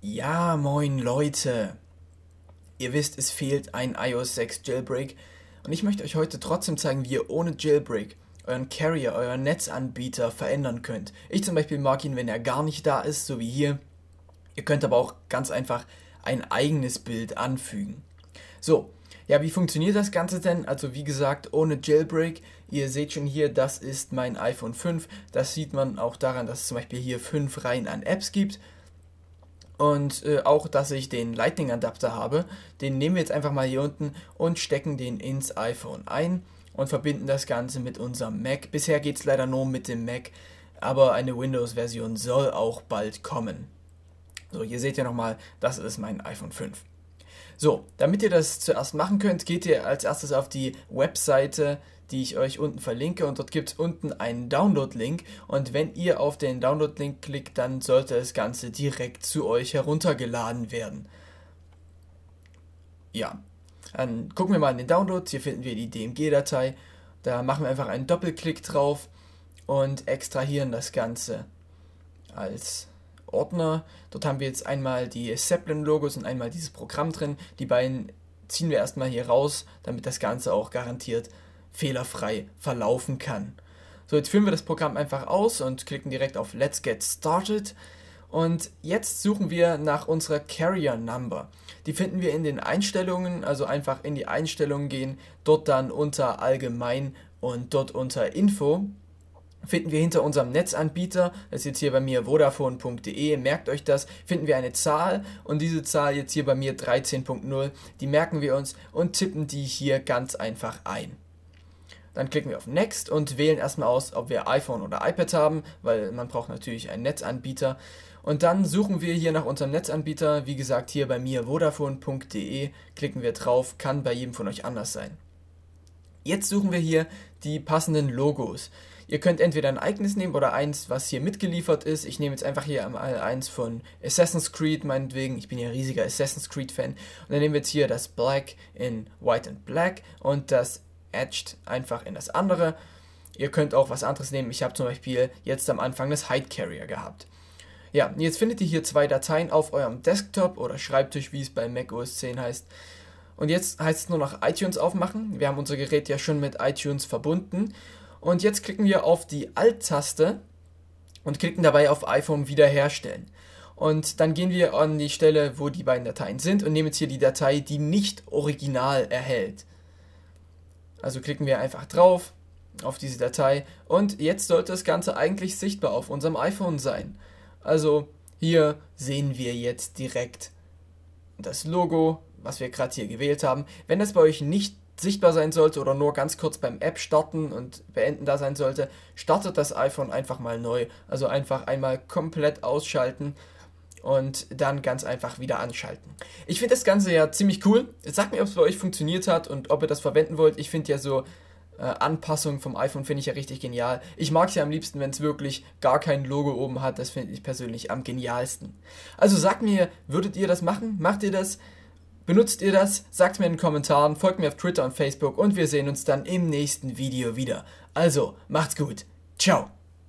Ja, moin Leute. Ihr wisst, es fehlt ein iOS 6 Jailbreak und ich möchte euch heute trotzdem zeigen, wie ihr ohne Jailbreak euren Carrier, euren Netzanbieter verändern könnt. Ich zum Beispiel mag ihn, wenn er gar nicht da ist, so wie hier. Ihr könnt aber auch ganz einfach ein eigenes Bild anfügen. So, ja, wie funktioniert das Ganze denn? Also wie gesagt, ohne Jailbreak. Ihr seht schon hier, das ist mein iPhone 5. Das sieht man auch daran, dass es zum Beispiel hier fünf Reihen an Apps gibt. Und äh, auch, dass ich den Lightning Adapter habe. Den nehmen wir jetzt einfach mal hier unten und stecken den ins iPhone ein und verbinden das Ganze mit unserem Mac. Bisher geht es leider nur mit dem Mac, aber eine Windows-Version soll auch bald kommen. So, hier seht ihr nochmal, das ist mein iPhone 5. So, damit ihr das zuerst machen könnt, geht ihr als erstes auf die Webseite, die ich euch unten verlinke und dort gibt es unten einen Download-Link und wenn ihr auf den Download-Link klickt, dann sollte das Ganze direkt zu euch heruntergeladen werden. Ja, dann gucken wir mal in den Download. hier finden wir die DMG-Datei, da machen wir einfach einen Doppelklick drauf und extrahieren das Ganze als Ordner. Dort haben wir jetzt einmal die Zeppelin-Logos und einmal dieses Programm drin. Die beiden ziehen wir erstmal hier raus, damit das Ganze auch garantiert fehlerfrei verlaufen kann. So, jetzt führen wir das Programm einfach aus und klicken direkt auf Let's Get Started. Und jetzt suchen wir nach unserer Carrier Number. Die finden wir in den Einstellungen, also einfach in die Einstellungen gehen, dort dann unter Allgemein und dort unter Info finden wir hinter unserem Netzanbieter, das ist jetzt hier bei mir vodafone.de, merkt euch das, finden wir eine Zahl und diese Zahl jetzt hier bei mir 13.0, die merken wir uns und tippen die hier ganz einfach ein. Dann klicken wir auf Next und wählen erstmal aus, ob wir iPhone oder iPad haben, weil man braucht natürlich einen Netzanbieter. Und dann suchen wir hier nach unserem Netzanbieter, wie gesagt hier bei mir vodafone.de, klicken wir drauf, kann bei jedem von euch anders sein. Jetzt suchen wir hier die passenden Logos. Ihr könnt entweder ein eigenes nehmen oder eins, was hier mitgeliefert ist. Ich nehme jetzt einfach hier mal eins von Assassin's Creed, meinetwegen. Ich bin ja ein riesiger Assassin's Creed-Fan. Und dann nehmen wir jetzt hier das Black in White and Black und das Edged einfach in das andere. Ihr könnt auch was anderes nehmen. Ich habe zum Beispiel jetzt am Anfang das Hide Carrier gehabt. Ja, jetzt findet ihr hier zwei Dateien auf eurem Desktop oder Schreibtisch, wie es bei Mac OS 10 heißt. Und jetzt heißt es nur noch iTunes aufmachen. Wir haben unser Gerät ja schon mit iTunes verbunden. Und jetzt klicken wir auf die Alt-Taste und klicken dabei auf iPhone wiederherstellen. Und dann gehen wir an die Stelle, wo die beiden Dateien sind und nehmen jetzt hier die Datei, die nicht original erhält. Also klicken wir einfach drauf auf diese Datei und jetzt sollte das Ganze eigentlich sichtbar auf unserem iPhone sein. Also hier sehen wir jetzt direkt das Logo, was wir gerade hier gewählt haben. Wenn das bei euch nicht sichtbar sein sollte oder nur ganz kurz beim App starten und beenden da sein sollte, startet das iPhone einfach mal neu. Also einfach einmal komplett ausschalten und dann ganz einfach wieder anschalten. Ich finde das Ganze ja ziemlich cool. Sagt mir, ob es bei euch funktioniert hat und ob ihr das verwenden wollt. Ich finde ja so äh, Anpassungen vom iPhone finde ich ja richtig genial. Ich mag es ja am liebsten, wenn es wirklich gar kein Logo oben hat. Das finde ich persönlich am genialsten. Also sagt mir, würdet ihr das machen? Macht ihr das? Benutzt ihr das? Sagt mir in den Kommentaren, folgt mir auf Twitter und Facebook und wir sehen uns dann im nächsten Video wieder. Also, macht's gut. Ciao.